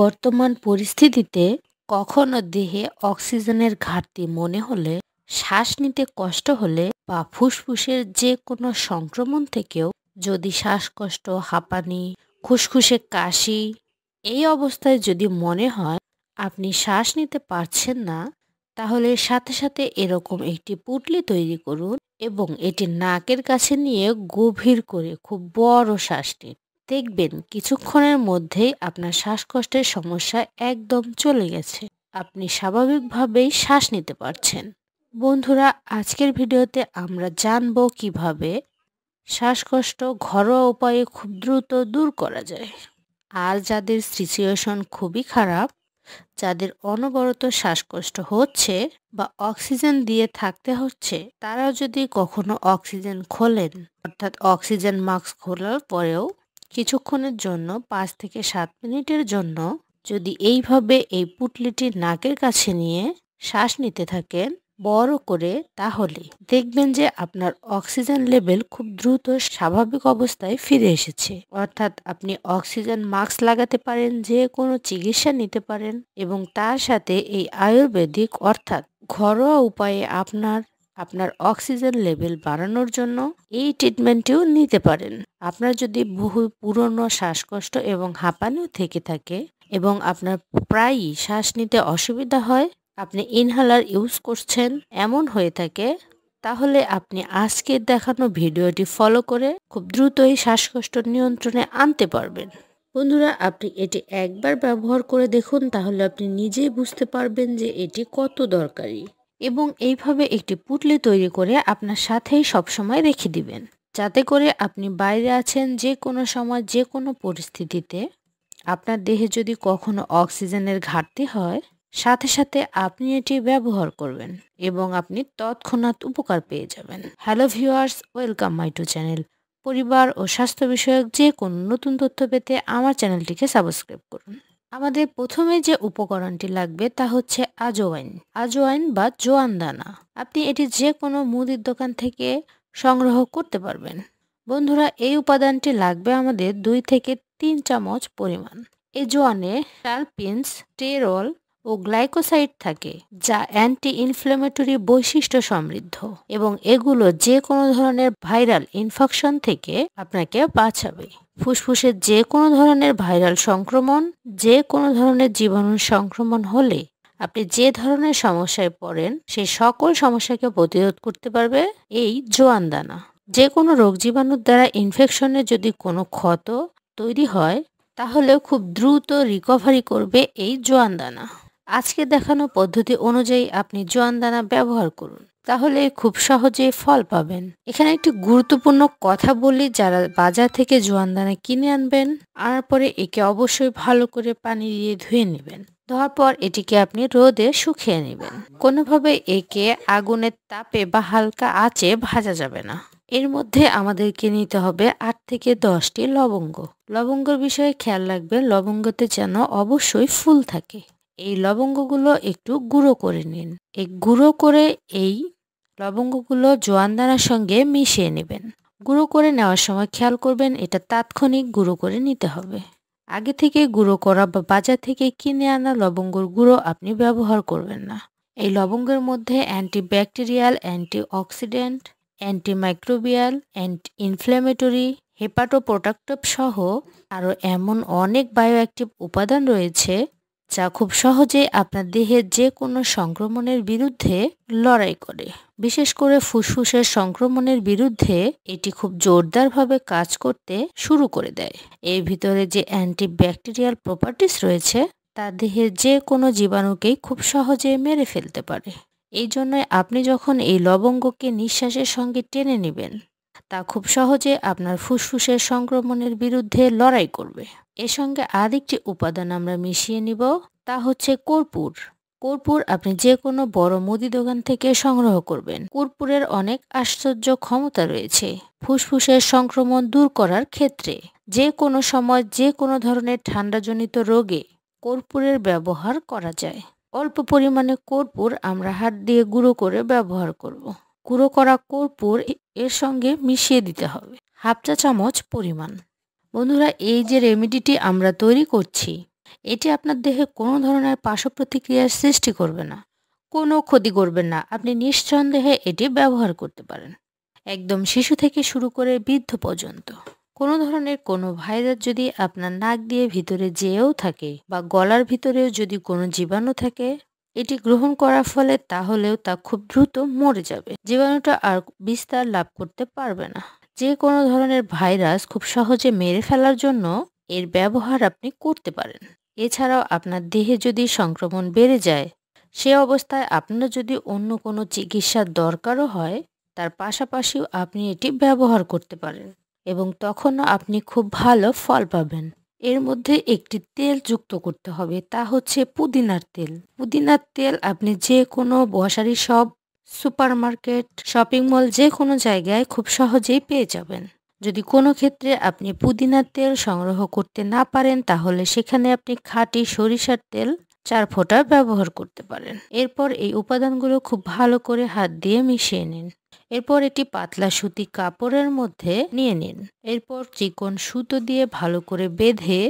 বর্তমান পরিস্থিতিতে কখনো দেহে অক্সিজেনের ঘাটতি মনে হলে শ্বাস নিতে কষ্ট হলে বা ফুসফুসের যে কোনো সংক্রমণ থেকেও যদি শ্বাসকষ্ট হাঁপানি খুসখুসে কাশি এই অবস্থায় যদি মনে হয় আপনি শ্বাস নিতে পারছেন না তাহলে সাথে সাথে এরকম একটি পুটলি তৈরি করুন এবং এটি নাকের কাছে নিয়ে গভীর করে খুব বড় শ্বাস নিন দেখবেন কিছুক্ষণের মধ্যেই আপনার শ্বাসকষ্টের সমস্যা একদম চলে গেছে আপনি স্বাভাবিকভাবেই শ্বাস নিতে পারছেন বন্ধুরা আজকের ভিডিওতে আমরা জানব কিভাবে শ্বাসকষ্ট ঘরোয়া উপায়ে খুব দ্রুত দূর করা যায় আর যাদের সিচুয়েশন খুবই খারাপ যাদের অনবরত শ্বাসকষ্ট হচ্ছে বা অক্সিজেন দিয়ে থাকতে হচ্ছে তারা যদি কখনো অক্সিজেন খোলেন অর্থাৎ অক্সিজেন মাস্ক খোলার পরেও কিছুক্ষণের জন্য পাঁচ থেকে সাত মিনিটের জন্য যদি এইভাবে এই পুটলিটি নাকের কাছে নিয়ে শ্বাস নিতে থাকেন বড় করে তাহলে দেখবেন যে আপনার অক্সিজেন লেভেল খুব দ্রুত স্বাভাবিক অবস্থায় ফিরে এসেছে অর্থাৎ আপনি অক্সিজেন মাস্ক লাগাতে পারেন যে কোনো চিকিৎসা নিতে পারেন এবং তার সাথে এই আয়ুর্বেদিক অর্থাৎ ঘরোয়া উপায়ে আপনার আপনার অক্সিজেন লেভেল বাড়ানোর জন্য এই ট্রিটমেন্টটিও নিতে পারেন আপনার যদি বহু পুরনো শ্বাসকষ্ট এবং হাঁপানিও থেকে থাকে এবং আপনার প্রায়ই শ্বাস নিতে অসুবিধা হয় আপনি ইনহালার ইউজ করছেন এমন হয়ে থাকে তাহলে আপনি আজকে দেখানো ভিডিওটি ফলো করে খুব দ্রুতই শ্বাসকষ্ট নিয়ন্ত্রণে আনতে পারবেন বন্ধুরা আপনি এটি একবার ব্যবহার করে দেখুন তাহলে আপনি নিজেই বুঝতে পারবেন যে এটি কত দরকারি এবং এইভাবে একটি পুটলি তৈরি করে আপনার সাথেই সবসময় রেখে দিবেন যাতে করে আপনি বাইরে আছেন যে কোনো সময় যে কোনো পরিস্থিতিতে আপনার দেহে যদি কখনো অক্সিজেনের ঘাটতি হয় সাথে সাথে আপনি এটি ব্যবহার করবেন এবং আপনি তৎক্ষণাৎ উপকার পেয়ে যাবেন hello viewers welcome my to channel পরিবার ও স্বাস্থ্য বিষয়ক যে কোনো নতুন তথ্য পেতে আমার চ্যানেলটিকে সাবস্ক্রাইব করুন আমাদের প্রথমে যে উপকরণটি লাগবে তা হচ্ছে আজওয়াইন আজওয়াইন বা জোয়ান দানা আপনি এটি যে কোনো মুদির দোকান থেকে সংগ্রহ করতে পারবেন বন্ধুরা এই উপাদানটি লাগবে আমাদের দুই থেকে তিন চামচ পরিমাণ এজোয়ানে টালপিন্স টেরল ও গ্লাইকোসাইড থাকে যা অ্যান্টি ইনফ্লেমেটরি বৈশিষ্ট্য সমৃদ্ধ এবং এগুলো যে কোনো ধরনের ভাইরাল ইনফেকশন থেকে আপনাকে বাঁচাবে ফুসফুসের যে কোনো ধরনের ভাইরাল সংক্রমণ যে কোনো ধরনের জীবাণু সংক্রমণ হলে আপনি যে ধরনের সমস্যায় পড়েন সেই সকল সমস্যাকে প্রতিরোধ করতে পারবে এই জোয়ানদানা যে কোনো রোগ জীবাণুর দ্বারা ইনফেকশনের যদি কোনো ক্ষত তৈরি হয় তাহলে খুব দ্রুত রিকভারি করবে এই জোয়ানদানা আজকে দেখানো পদ্ধতি অনুযায়ী আপনি জোয়ান দানা ব্যবহার করুন তাহলে খুব সহজে ফল পাবেন এখানে একটি গুরুত্বপূর্ণ কথা বলি যারা বাজার থেকে জোয়ান দানা কিনে আনবেন আনার পরে একে অবশ্যই ভালো করে পানি দিয়ে ধুয়ে নেবেন ধোয়ার পর এটিকে আপনি রোদে শুকিয়ে নেবেন কোনোভাবে একে আগুনের তাপে বা হালকা আঁচে ভাজা যাবে না এর মধ্যে আমাদেরকে নিতে হবে আট থেকে দশটি লবঙ্গ লবঙ্গর বিষয়ে খেয়াল রাখবেন লবঙ্গতে যেন অবশ্যই ফুল থাকে এই লবঙ্গগুলো একটু গুঁড়ো করে নিন এই গুঁড়ো করে এই লবঙ্গগুলো জোয়ানদানার সঙ্গে মিশিয়ে নেবেন গুঁড়ো করে নেওয়ার সময় খেয়াল করবেন এটা তাৎক্ষণিক গুঁড়ো করে নিতে হবে আগে থেকে গুঁড়ো করা বা বাজার থেকে কিনে আনা লবঙ্গর গুঁড়ো আপনি ব্যবহার করবেন না এই লবঙ্গের মধ্যে anti bacterial antioxidant oxidant anti inflammatory hepatoprotective সহ আরও এমন অনেক বায়োঅ্যাক্টিভ উপাদান রয়েছে যা খুব সহজে আপনার দেহের যে কোনো সংক্রমণের বিরুদ্ধে লড়াই করে বিশেষ করে ফুসফুসের সংক্রমণের বিরুদ্ধে এটি খুব জোরদারভাবে কাজ করতে শুরু করে দেয় এর ভিতরে যে অ্যান্টিব্যাকটেরিয়াল প্রপার্টিস রয়েছে তা দেহের যে কোনো জীবাণুকেই খুব সহজে মেরে ফেলতে পারে এই জন্য আপনি যখন এই লবঙ্গকে নিঃশ্বাসের সঙ্গে টেনে নেবেন তা খুব সহজে আপনার ফুসফুসের সংক্রমণের বিরুদ্ধে লড়াই করবে এর সঙ্গে আরেকটি উপাদান আমরা মিশিয়ে নিব তা হচ্ছে কর্পূর কর্পূর আপনি যে কোনো বড় মুদি দোকান থেকে সংগ্রহ করবেন কর্পূরের অনেক আশ্চর্য ক্ষমতা রয়েছে ফুসফুসের সংক্রমণ দূর করার ক্ষেত্রে যে কোনো সময় যে কোনো ধরনের ঠান্ডাজনিত রোগে কর্পূরের ব্যবহার করা যায় অল্প পরিমাণে কর্পূর আমরা হাত দিয়ে গুঁড়ো করে ব্যবহার করব। গুঁড়ো করা কর্পূর এর সঙ্গে মিশিয়ে দিতে হবে হাফ চা চামচ পরিমাণ বন্ধুরা এই যে রেমেডিটি আমরা তৈরি করছি এটি আপনার দেহে কোনো ধরনের পার্শ্ব প্রতিক্রিয়ার সৃষ্টি করবে না কোনো ক্ষতি করবেন না আপনি নিঃসন্দেহে এটি ব্যবহার করতে পারেন একদম শিশু থেকে শুরু করে বৃদ্ধ পর্যন্ত কোনো ধরনের কোনো ভাইরাস যদি আপনার নাক দিয়ে ভিতরে যেয়েও থাকে বা গলার ভিতরেও যদি কোনো জীবাণু থাকে এটি গ্রহণ করার ফলে তাহলেও তা খুব দ্রুত মরে যাবে জীবাণুটা আর বিস্তার লাভ করতে পারবে না যে কোনো ধরনের ভাইরাস খুব সহজে মেরে ফেলার জন্য এর ব্যবহার আপনি করতে পারেন এছাড়াও আপনার দেহে যদি সংক্রমণ বেড়ে যায় সে অবস্থায় আপনার যদি অন্য কোনো চিকিৎসার দরকারও হয় তার পাশাপাশিও আপনি এটি ব্যবহার করতে পারেন এবং তখনও আপনি খুব ভালো ফল পাবেন এর মধ্যে একটি তেল যুক্ত করতে হবে তা হচ্ছে পুদিনার তেল পুদিনার তেল আপনি যে কোনো বসারি সব সুপার মার্কেট শপিং মল যে কোনো জায়গায় খুব সহজেই পেয়ে যাবেন যদি কোনো ক্ষেত্রে আপনি পুদিনার তেল সংগ্রহ করতে না পারেন তাহলে সেখানে আপনি খাঁটি সরিষার তেল চার ফোঁটা ব্যবহার করতে পারেন এরপর এই উপাদানগুলো খুব ভালো করে হাত দিয়ে মিশিয়ে নিন এরপর এটি পাতলা সুতি কাপড়ের মধ্যে নিয়ে নিন এরপর চিকন সুতো দিয়ে ভালো করে বেঁধে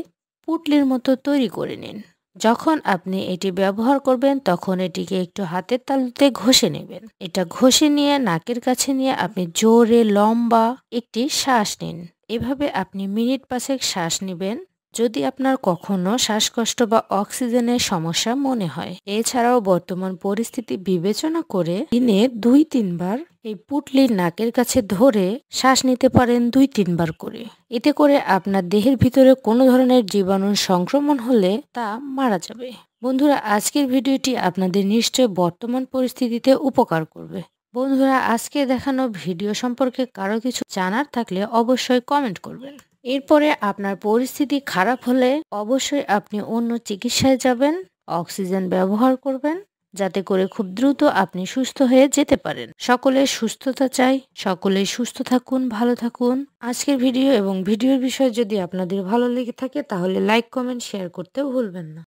পুটলির মতো তৈরি করে নিন যখন আপনি এটি ব্যবহার করবেন তখন এটিকে একটু হাতের তালুতে ঘষে নেবেন এটা ঘষে নিয়ে নাকের কাছে নিয়ে আপনি জোরে লম্বা একটি শ্বাস নিন এভাবে আপনি মিনিট পাঁচেক শ্বাস নেবেন যদি আপনার কখনো শ্বাসকষ্ট বা অক্সিজেনের সমস্যা মনে হয় এছাড়াও বর্তমান পরিস্থিতি বিবেচনা করে দিনে দুই তিনবার এই পুটলির নাকের কাছে ধরে শ্বাস নিতে পারেন দুই তিনবার করে এতে করে আপনার দেহের ভিতরে কোনো ধরনের জীবাণুর সংক্রমণ হলে তা মারা যাবে বন্ধুরা আজকের ভিডিওটি আপনাদের নিশ্চয় বর্তমান পরিস্থিতিতে উপকার করবে বন্ধুরা আজকে দেখানো ভিডিও সম্পর্কে কারো কিছু জানার থাকলে অবশ্যই কমেন্ট করবেন এরপরে আপনার পরিস্থিতি খারাপ হলে অবশ্যই আপনি অন্য চিকিৎসায় যাবেন অক্সিজেন ব্যবহার করবেন যাতে করে খুব দ্রুত আপনি সুস্থ হয়ে যেতে পারেন সকলে সুস্থতা চাই সকলে সুস্থ থাকুন ভালো থাকুন আজকের ভিডিও এবং ভিডিওর বিষয়ে যদি আপনাদের ভালো লেগে থাকে তাহলে লাইক কমেন্ট শেয়ার করতেও ভুলবেন না